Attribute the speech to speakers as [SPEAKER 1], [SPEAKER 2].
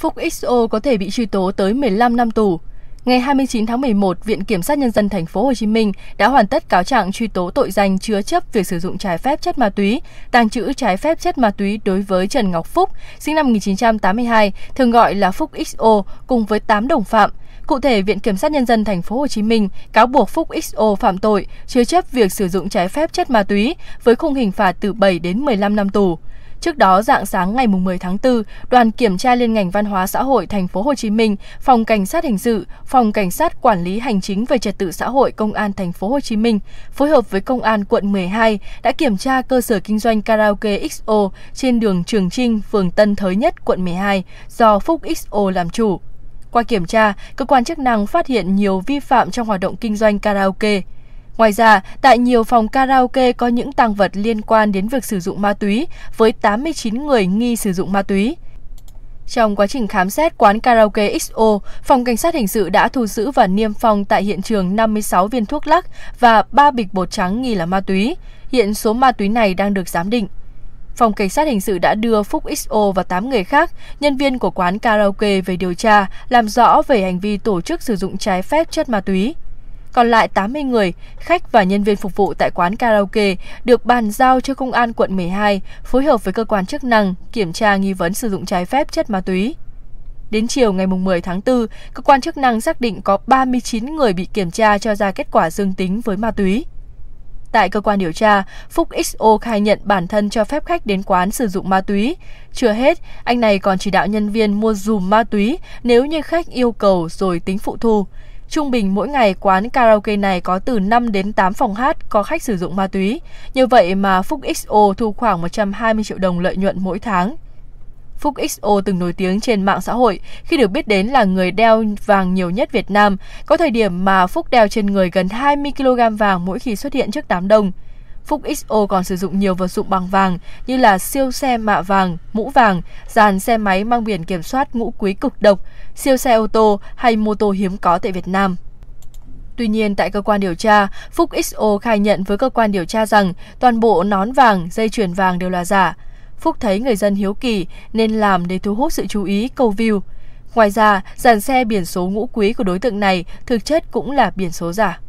[SPEAKER 1] Phúc XO có thể bị truy tố tới 15 năm tù. Ngày 29 tháng 11, Viện Kiểm sát Nhân dân Thành phố Hồ Chí Minh đã hoàn tất cáo trạng truy tố tội danh chứa chấp việc sử dụng trái phép chất ma túy, tàng trữ trái phép chất ma túy đối với Trần Ngọc Phúc, sinh năm 1982, thường gọi là Phúc XO, cùng với 8 đồng phạm. Cụ thể, Viện Kiểm sát Nhân dân Thành phố Hồ Chí Minh cáo buộc Phúc XO phạm tội chứa chấp việc sử dụng trái phép chất ma túy với khung hình phạt từ 7 đến 15 năm tù. Trước đó, dạng sáng ngày 10 tháng 4, đoàn kiểm tra liên ngành văn hóa xã hội thành phố Hồ Chí Minh, phòng cảnh sát hình sự, phòng cảnh sát quản lý hành chính về trật tự xã hội công an thành phố Hồ Chí Minh phối hợp với công an quận 12 đã kiểm tra cơ sở kinh doanh karaoke XO trên đường Trường Trinh, phường Tân Thới Nhất, quận 12 do Phúc XO làm chủ. Qua kiểm tra, cơ quan chức năng phát hiện nhiều vi phạm trong hoạt động kinh doanh karaoke. Ngoài ra, tại nhiều phòng karaoke có những tăng vật liên quan đến việc sử dụng ma túy, với 89 người nghi sử dụng ma túy. Trong quá trình khám xét quán karaoke XO, phòng cảnh sát hình sự đã thu giữ và niêm phong tại hiện trường 56 viên thuốc lắc và 3 bịch bột trắng nghi là ma túy. Hiện số ma túy này đang được giám định. Phòng cảnh sát hình sự đã đưa Phúc XO và 8 người khác, nhân viên của quán karaoke về điều tra, làm rõ về hành vi tổ chức sử dụng trái phép chất ma túy. Còn lại 80 người, khách và nhân viên phục vụ tại quán karaoke được bàn giao cho công an quận 12 phối hợp với cơ quan chức năng kiểm tra nghi vấn sử dụng trái phép chất ma túy. Đến chiều ngày 10 tháng 4, cơ quan chức năng xác định có 39 người bị kiểm tra cho ra kết quả dương tính với ma túy. Tại cơ quan điều tra, Phúc XO khai nhận bản thân cho phép khách đến quán sử dụng ma túy. Chưa hết, anh này còn chỉ đạo nhân viên mua dùm ma túy nếu như khách yêu cầu rồi tính phụ thu. Trung bình mỗi ngày quán karaoke này có từ 5 đến 8 phòng hát có khách sử dụng ma túy. Như vậy mà Phúc XO thu khoảng 120 triệu đồng lợi nhuận mỗi tháng. Phúc XO từng nổi tiếng trên mạng xã hội khi được biết đến là người đeo vàng nhiều nhất Việt Nam, có thời điểm mà Phúc đeo trên người gần 20 kg vàng mỗi khi xuất hiện trước đám đông. Phúc XO còn sử dụng nhiều vật dụng bằng vàng như là siêu xe mạ vàng, mũ vàng, dàn xe máy mang biển kiểm soát ngũ quý cực độc, siêu xe ô tô hay mô tô hiếm có tại Việt Nam. Tuy nhiên, tại cơ quan điều tra, Phúc XO khai nhận với cơ quan điều tra rằng toàn bộ nón vàng, dây chuyền vàng đều là giả. Phúc thấy người dân hiếu kỳ nên làm để thu hút sự chú ý, câu view. Ngoài ra, dàn xe biển số ngũ quý của đối tượng này thực chất cũng là biển số giả.